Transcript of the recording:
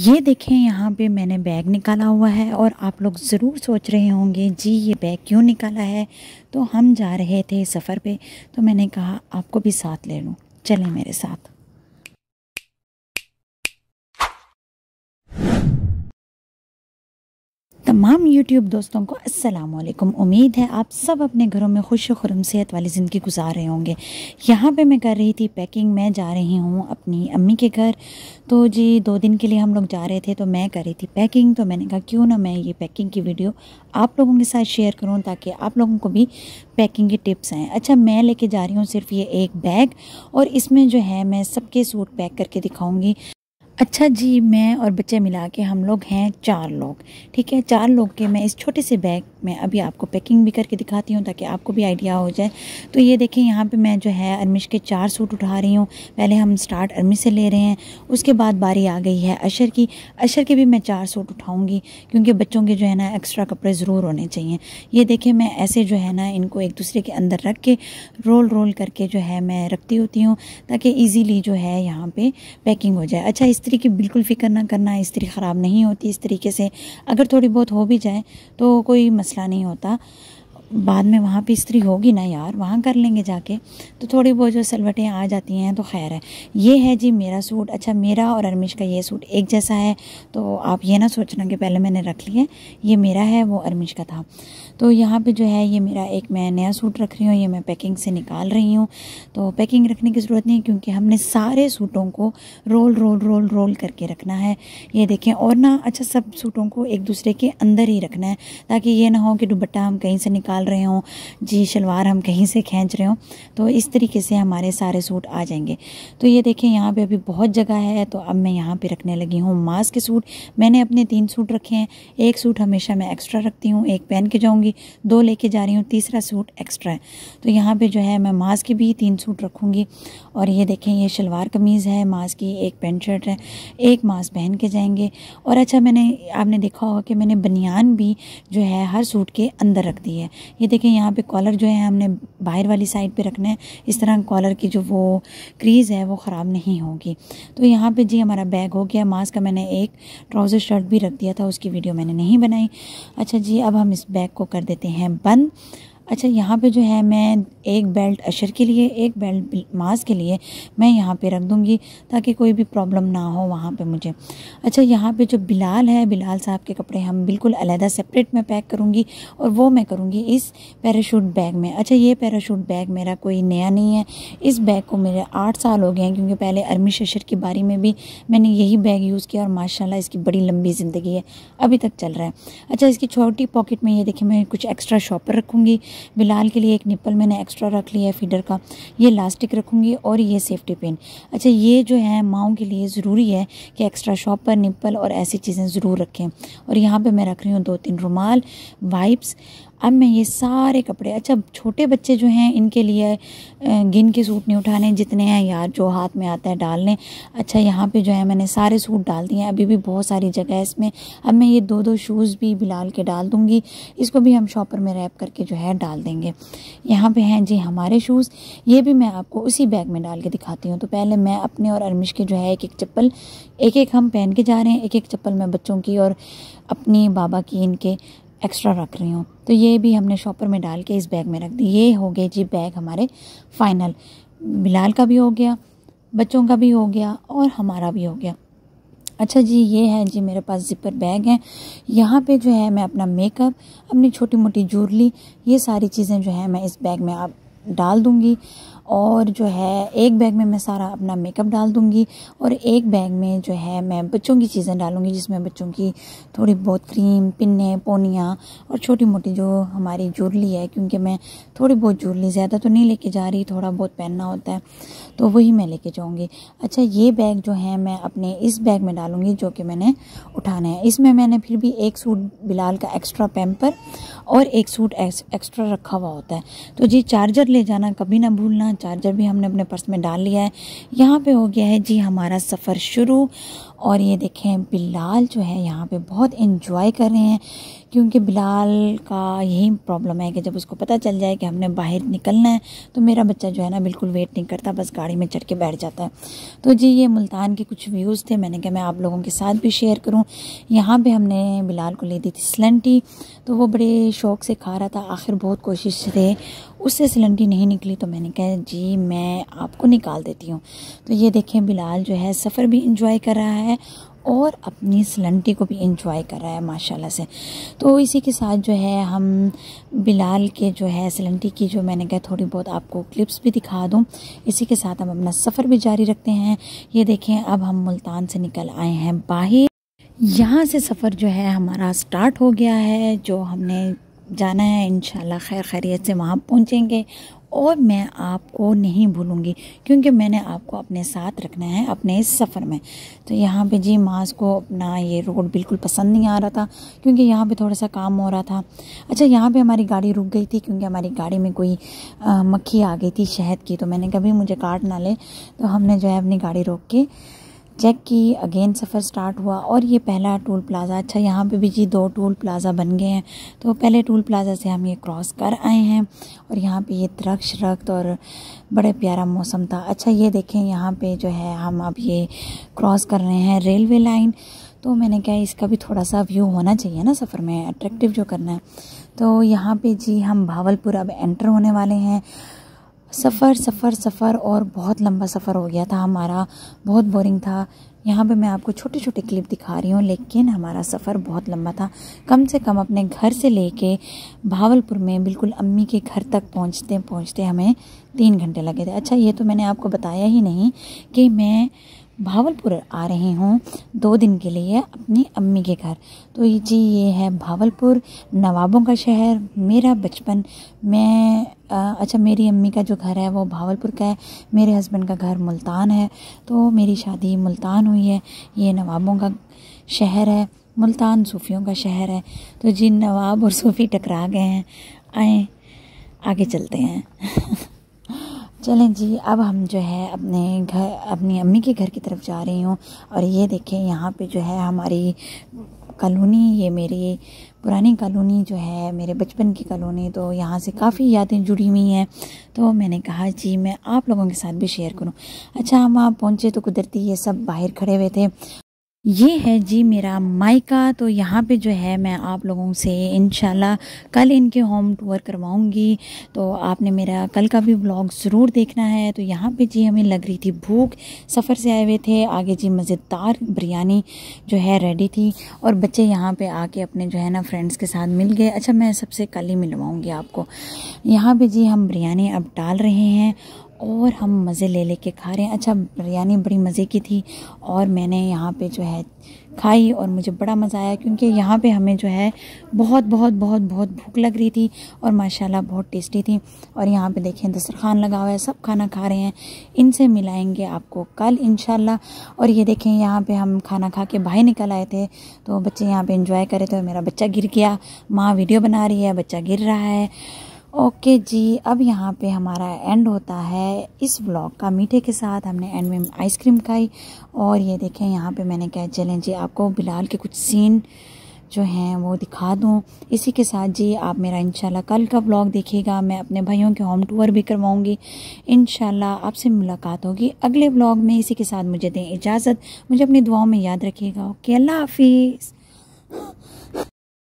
ये देखें यहाँ पे मैंने बैग निकाला हुआ है और आप लोग ज़रूर सोच रहे होंगे जी ये बैग क्यों निकाला है तो हम जा रहे थे सफ़र पे तो मैंने कहा आपको भी साथ ले लूँ चलें मेरे साथ तमाम YouTube दोस्तों को अस्सलाम उम्मीद है आप सब अपने घरों में खुश खुरम सेहत वाली ज़िंदगी गुजार रहे होंगे यहाँ पे मैं कर रही थी पैकिंग मैं जा रही हूँ अपनी अम्मी के घर तो जी दो दिन के लिए हम लोग जा रहे थे तो मैं कर रही थी पैकिंग तो मैंने कहा क्यों ना मैं ये पैकिंग की वीडियो आप लोगों के साथ शेयर करूँ ताकि आप लोगों को भी पैकिंग की टिप्स आएँ अच्छा मैं लेके जा रही हूँ सिर्फ ये एक बैग और इसमें जो है मैं सबके सूट पैक करके दिखाऊँगी अच्छा जी मैं और बच्चे मिला के हम लोग हैं चार लोग ठीक है चार लोग के मैं इस छोटे से बैग मैं अभी आपको पैकिंग भी करके दिखाती हूँ ताकि आपको भी आइडिया हो जाए तो ये देखें यहाँ पे मैं जो है अरमिश के चार सूट उठा रही हूँ पहले हम स्टार्ट अरमिश से ले रहे हैं उसके बाद बारी आ गई है अशर की अशर के भी मैं चार सूट उठाऊँगी क्योंकि बच्चों के जो है ना एक्स्ट्रा कपड़े ज़रूर होने चाहिए ये देखें मैं ऐसे जो है ना इनको एक दूसरे के अंदर रख के रोल रोल करके जो है मैं रखती होती हूँ ताकि ईजीली जो है यहाँ पर पैकिंग हो जाए अच्छा इस की बिल्कुल फ़िक्र ना करना इस्त्री ख़राब नहीं होती इस तरीके से अगर थोड़ी बहुत हो भी जाए तो कोई मसला नहीं होता बाद में वहाँ पर स्त्री होगी ना यार वहाँ कर लेंगे जाके तो थोड़ी बहुत जो सलवटें आ जाती हैं तो खैर है ये है जी मेरा सूट अच्छा मेरा और अरमिश का ये सूट एक जैसा है तो आप ये ना सोचना कि पहले मैंने रख लिया ये मेरा है वो अरमिश का था तो यहाँ पे जो है ये मेरा एक मैं नया सूट रख रही हूँ ये मैं पैकिंग से निकाल रही हूँ तो पैकिंग रखने की ज़रूरत नहीं क्योंकि हमने सारे सूटों को रोल रोल रोल रोल करके रखना है ये देखें और ना अच्छा सब सूटों को एक दूसरे के अंदर ही रखना है ताकि ये ना हो कि दुबट्टा हम कहीं से निकाल निकाल रहे हों जी शलवार हम कहीं से खींच रहे हों तो इस तरीके से हमारे सारे सूट आ जाएंगे तो ये देखें यहाँ पे अभी बहुत जगह है तो अब मैं यहाँ पे रखने लगी हूँ मास्क के सूट मैंने अपने तीन सूट रखे हैं एक सूट हमेशा मैं एक्स्ट्रा रखती हूँ एक पहन के जाऊँगी दो लेके जा रही हूँ तीसरा सूट एक्स्ट्रा है तो यहाँ पर जो है मैं मास्क के भी तीन सूट रखूँगी और ये देखें ये शलवार कमीज़ है मास्क की एक पेंट शर्ट है एक मास्क पहन के जाएंगे और अच्छा मैंने आपने देखा होगा कि मैंने बनियान भी जो है हर सूट के अंदर रख दी है ये देखें यहाँ पे कॉलर जो है हमने बाहर वाली साइड पे रखना है इस तरह कॉलर की जो वो क्रीज़ है वो ख़राब नहीं होगी तो यहाँ पे जी हमारा बैग हो गया मास्क का मैंने एक ट्राउज़र शर्ट भी रख दिया था उसकी वीडियो मैंने नहीं बनाई अच्छा जी अब हम इस बैग को कर देते हैं बंद अच्छा यहाँ पे जो है मैं एक बेल्ट अशर के लिए एक बेल्ट माज के लिए मैं यहाँ पे रख दूँगी ताकि कोई भी प्रॉब्लम ना हो वहाँ पे मुझे अच्छा यहाँ पे जो बिलाल है बिलाल साहब के कपड़े हम बिल्कुल अलग सेपरेट में पैक करूँगी और वो मैं करूँगी इस पैराशूट बैग में अच्छा ये पैराशूट बैग मेरा कोई नया नहीं है इस बैग को मेरे आठ साल हो गए हैं क्योंकि पहले अरमिश अशर की बारी में भी मैंने यही बैग यूज़ किया और माशाला इसकी बड़ी लंबी ज़िंदगी है अभी तक चल रहा है अच्छा इसकी छोटी पॉकेट में ये देखिए मैं कुछ एक्स्ट्रा शॉपर रखूँगी बिलाल के लिए एक निप्पल मैंने एक्स्ट्रा रख लिया है फीडर का ये लास्टिक रखूँगी और ये सेफ्टी पिन अच्छा ये जो है माओ के लिए ज़रूरी है कि एक्स्ट्रा शॉप पर निप्पल और ऐसी चीज़ें ज़रूर रखें और यहाँ पर मैं रख रही हूँ दो तीन रुमाल वाइप्स अब मैं ये सारे कपड़े अच्छा छोटे बच्चे जो हैं इनके लिए गिन के सूट नहीं उठाने जितने हैं यार जो हाथ में आता है डाल लें अच्छा यहाँ पे जो है मैंने सारे सूट डाल दिए हैं अभी भी बहुत सारी जगह है इसमें अब मैं ये दो दो शूज़ भी बिलाल के डाल दूँगी इसको भी हम शॉपर में रैप करके जो है डाल देंगे यहाँ पे हैं जी हमारे शूज़ ये भी मैं आपको उसी बैग में डाल के दिखाती हूँ तो पहले मैं अपने और अरमिश के जो है एक एक चप्पल एक एक हम पहन के जा रहे हैं एक एक चप्पल मैं बच्चों की और अपनी बाबा की इनके एक्स्ट्रा रख रही हूँ तो ये भी हमने शॉपर में डाल के इस बैग में रख दी ये हो गए जी बैग हमारे फाइनल बिलाल का भी हो गया बच्चों का भी हो गया और हमारा भी हो गया अच्छा जी ये है जी मेरे पास ज़िपर बैग है यहाँ पे जो है मैं अपना मेकअप अपनी छोटी मोटी जूरली ये सारी चीज़ें जो है मैं इस बैग में आप डाल दूँगी और जो है एक बैग में मैं सारा अपना मेकअप डाल दूँगी और एक बैग में जो है मैं बच्चों की चीज़ें डालूँगी जिसमें बच्चों की थोड़ी बहुत क्रीम पिन्ने पोनियाँ और छोटी मोटी जो हमारी जुरली है क्योंकि मैं थोड़ी बहुत जुरली ज़्यादा तो नहीं लेके जा रही थोड़ा बहुत पहनना होता है तो वही मैं लेके जाऊँगी अच्छा ये बैग जो है मैं अपने इस बैग में डालूँगी जो कि मैंने उठाना है इसमें मैंने फिर भी एक सूट बिलाल का एक्स्ट्रा पैम्पर और एक सूट एक्स्ट्रा रखा हुआ होता है तो जी चार्जर ले जाना कभी ना भूलना चार्जर भी हमने अपने पर्स में डाल लिया है यहाँ पे हो गया है जी हमारा सफ़र शुरू और ये देखें बिलाल जो है यहाँ पे बहुत इन्जॉय कर रहे हैं क्योंकि बिलाल का यही प्रॉब्लम है कि जब उसको पता चल जाए कि हमने बाहर निकलना है तो मेरा बच्चा जो है ना बिल्कुल वेट नहीं करता बस गाड़ी में चढ़ के बैठ जाता है तो जी ये मुल्तान के कुछ व्यूज़ थे मैंने कहा मैं आप लोगों के साथ भी शेयर करूँ यहाँ पर हमने बिलाल को ले दी थी सिलेंटी तो वो बड़े शौक़ से खा रहा था आखिर बहुत कोशिश थे उससे सिलेंटी नहीं निकली तो मैंने कहा जी मैं आपको निकाल देती हूँ तो ये देखें बिलाल जो है सफ़र भी इंजॉय कर रहा है है और अपनी सिलंटी को भी इंजॉय कर रहा है माशाल्लाह से तो इसी के साथ जो है हम बिलाल के जो है सिलंटी की जो मैंने कहा थोड़ी बहुत आपको क्लिप्स भी दिखा दूँ इसी के साथ हम अपना सफ़र भी जारी रखते हैं ये देखें अब हम मुल्तान से निकल आए हैं बाहर यहाँ से सफ़र जो है हमारा स्टार्ट हो गया है जो हमने जाना है इन खैर खैरियत से वहाँ पहुँचेंगे और मैं आपको नहीं भूलूँगी क्योंकि मैंने आपको अपने साथ रखना है अपने इस सफ़र में तो यहाँ पे जी माज को अपना ये रोड बिल्कुल पसंद नहीं आ रहा था क्योंकि यहाँ पे थोड़ा सा काम हो रहा था अच्छा यहाँ पे हमारी गाड़ी रुक गई थी क्योंकि हमारी गाड़ी में कोई मक्खी आ गई थी शहद की तो मैंने कभी मुझे काट ना ले तो हमने जो है अपनी गाड़ी रोक के चेक की अगेन सफ़र स्टार्ट हुआ और ये पहला टूल प्लाज़ा अच्छा यहाँ पे भी जी दो टूल प्लाज़ा बन गए हैं तो पहले टूल प्लाज़ा से हम ये क्रॉस कर आए हैं और यहाँ पे ये दरख्त रख्त और बड़े प्यारा मौसम था अच्छा ये देखें यहाँ पे जो है हम अब ये क्रॉस कर रहे हैं रेलवे लाइन तो मैंने क्या इसका भी थोड़ा सा व्यू होना चाहिए ना सफ़र में अट्रैक्टिव जो करना है तो यहाँ पर जी हम भावलपुर अब एंटर होने वाले हैं सफ़र सफ़र सफ़र और बहुत लंबा सफ़र हो गया था हमारा बहुत बोरिंग था यहाँ पे मैं आपको छोटे छोटे क्लिप दिखा रही हूँ लेकिन हमारा सफ़र बहुत लंबा था कम से कम अपने घर से लेके भावलपुर में बिल्कुल अम्मी के घर तक पहुँचते पहुँचते हमें तीन घंटे लगे थे अच्छा ये तो मैंने आपको बताया ही नहीं कि मैं भावलपुर आ रहे हूँ दो दिन के लिए अपनी अम्मी के घर तो जी ये है भावलपुर नवाबों का शहर मेरा बचपन मैं आ, अच्छा मेरी अम्मी का जो घर है वो भावलपुर का है मेरे हस्बैंड का घर मुल्तान है तो मेरी शादी मुल्तान हुई है ये नवाबों का शहर है मुल्तान सूफियों का शहर है तो जी नवाब और सूफ़ी टकरा गए हैं आए आगे चलते हैं चलें जी अब हम जो है अपने घर अपनी अम्मी के घर की तरफ जा रही हूँ और ये देखें यहाँ पे जो है हमारी कॉलोनी ये मेरी पुरानी कॉलोनी जो है मेरे बचपन की कॉलोनी तो यहाँ से काफ़ी यादें जुड़ी हुई हैं तो मैंने कहा जी मैं आप लोगों के साथ भी शेयर करूँ अच्छा हम वहाँ पहुँचे तो कुदरती ये सब बाहर खड़े हुए थे ये है जी मेरा मायका तो यहाँ पे जो है मैं आप लोगों से इन कल इनके होम टूर करवाऊँगी तो आपने मेरा कल का भी ब्लॉग ज़रूर देखना है तो यहाँ पे जी हमें लग रही थी भूख सफ़र से आए हुए थे आगे जी मज़ेदार बिरयानी जो है रेडी थी और बच्चे यहाँ पे आके अपने जो है ना फ्रेंड्स के साथ मिल गए अच्छा मैं सबसे कल ही मिलवाऊँगी आपको यहाँ पर जी हम बिरयानी अब डाल रहे हैं और हम मज़े ले लेके खा रहे हैं अच्छा बिरयानी बड़ी मज़े की थी और मैंने यहाँ पे जो है खाई और मुझे बड़ा मज़ा आया क्योंकि यहाँ पे हमें जो है बहुत बहुत बहुत बहुत भूख लग रही थी और माशाल्लाह बहुत टेस्टी थी और यहाँ पे देखें दस्तरखान लगा हुआ है सब खाना खा रहे हैं इनसे मिलाएंगे आपको कल इन और ये देखें यहाँ पर हम खाना खा के बाहर निकल आए थे तो बच्चे यहाँ पर इंजॉय करे थे मेरा बच्चा गिर गया माँ वीडियो बना रही है बच्चा गिर रहा है ओके जी अब यहाँ पे हमारा एंड होता है इस ब्लॉग का मीठे के साथ हमने एंड में आइसक्रीम खाई और ये देखें यहाँ पे मैंने कहा चलें जी आपको बिलाल के कुछ सीन जो हैं वो दिखा दूँ इसी के साथ जी आप मेरा इंशाल्लाह कल का ब्लॉग देखिएगा मैं अपने भाइयों के होम टूर भी करवाऊँगी इन आपसे मुलाकात होगी अगले ब्लॉग में इसी के साथ मुझे दें इजाज़त मुझे अपनी दुआओं में याद रखिएगा ओके अल्लाह हाफिज़